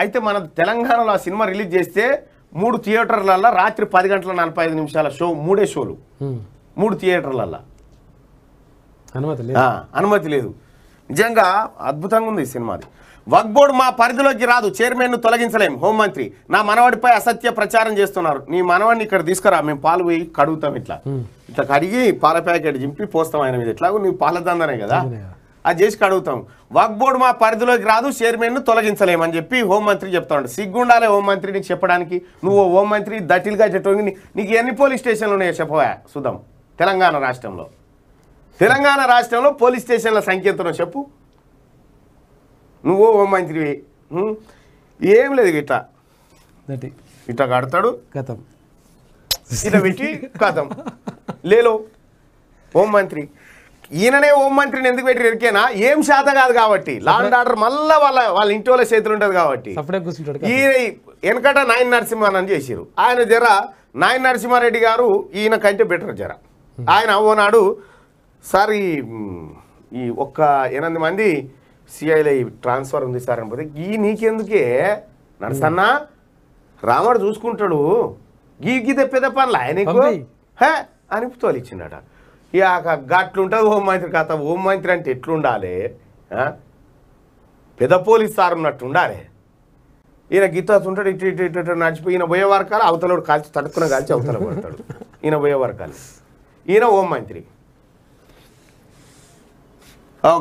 అయితే మన తెలంగాణలో ఆ సినిమా రిలీజ్ చేస్తే మూడు థియేటర్లల్లో రాత్రి పది గంటల నలభై ఐదు నిమిషాల షో మూడే షోలు మూడు థియేటర్లల్లో అనుమతి లేదు అనుమతి లేదు నిజంగా అద్భుతంగా ఉంది సినిమాది సినిమా బోర్డు మా పరిధిలోకి రాదు చైర్మన్ను తొలగించలేం హోంమంత్రి నా మనవడిపై అసత్య ప్రచారం చేస్తున్నారు నీ మనవాడిని ఇక్కడ తీసుకురా మేము పాలు పోయి కడుగుతాం ఇట్లా ఇట్లా కడిగి పాల ప్యాకెట్ చింపి పోస్తాం ఆయన మీద ఎట్లాగో నీ పాలదందనే కదా అది చేసి కడుగుతాం వక్ బోర్డు మా పరిధిలోకి రాదు చైర్మన్ను తొలగించలేమని చెప్పి హోంమంత్రి చెప్తాడు సిగ్గుండాలే హోంమంత్రి నీకు చెప్పడానికి నువ్వు హోంమంత్రి దటిల్గా చెట్టు నీకు ఎన్ని పోలీస్ స్టేషన్లు ఉన్నాయో చెప్పవా సుదాం తెలంగాణ రాష్ట్రంలో తెలంగాణ రాష్ట్రంలో పోలీస్ స్టేషన్ల సంఖ్య చెప్పు నువ్వు హోంమంత్రివి ఏం లేదు ఇట్లా ఇట్లా కడతాడు గతం ఇట్లా పెట్టి కథం లేలో హోంమంత్రి ఈయననే హోం మంత్రిని ఎందుకు పెట్టి ఎరికేనా ఏం శాత కాదు కాబట్టి లా అండ్ ఆర్డర్ మళ్ళీ వాళ్ళ వాళ్ళ ఇంటి వాళ్ళ చేతులు ఉంటుంది కాబట్టి ఈ వెనకట నాయన నరసింహన్ అని చేసిరు ఆయన జర నాయన నరసింహారెడ్డి గారు ఈయన కంటే బెటర్ జర ఆయన అవ్వనాడు సార్ ఈ ఒక్క ఎనిమిది మంది సిఐలో ట్రాన్స్ఫర్ ఉంది సార్ అనిపోతే ఈ నీకెందుకే నడుసన్నా రామడు చూసుకుంటాడు గీ గీ తెప్పేదే పనులు ఆయనకు హే అని తోలిచ్చిండట ఇక గట్లుంటుంది హోంమంత్రి కథ మంత్రి అంటే ఎట్లుండాలి పెద్ద పోలీస్ సార్ ఉన్నట్టు ఉండాలి ఈయన గీతాస్ ఉంటాడు ఇటు ఇటు ఇటు ఇటు నడిచిపోయి ఈయన పోయే వర్గాలు అవతలోడు కాల్చి తడుక్కున కాల్చి అవతల పడతాడు ఈయన పోయే వర్గాలు ఈయన మంత్రి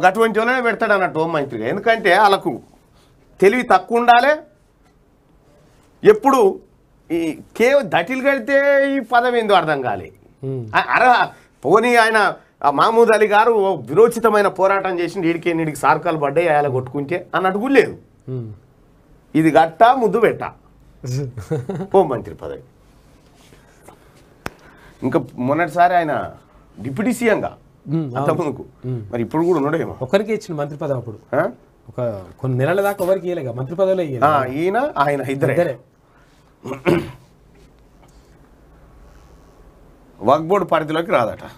అటువంటి వాళ్ళనే పెడతాడు అన్నట్టు మంత్రి ఎందుకంటే వాళ్ళకు తెలివి తక్కువ ఉండాలి ఎప్పుడు ఈ కేవలం దటిలు కడితే ఈ పదం ఏందో అర్థం కాలే అర్హ పోనీ ఆయన మహమూద్ అలీ గారు విరోచితమైన పోరాటం చేసి ఈడికి నీడికి సార్కాలు పడ్డాయి అలా కొట్టుకుంటే అన్నట్టు లేదు ఇది గట్ట ముద్దు పెట్ట మంత్రి పదవి ఇంకా మొన్నటిసారి ఆయన డిప్యూటీ సీఎంగా అంతకు మరి ఇప్పుడు కూడా ఉండడేమో ఒకరికి ఇచ్చిన మంత్రి పదవి అప్పుడు ఒక కొన్ని నెలల దాకా ఎవరికి ఇవ్వలేక మంత్రి పదవిలో ఈయన ఆయన ఇద్దరే వక్ బోర్డు పరిధిలోకి రాదట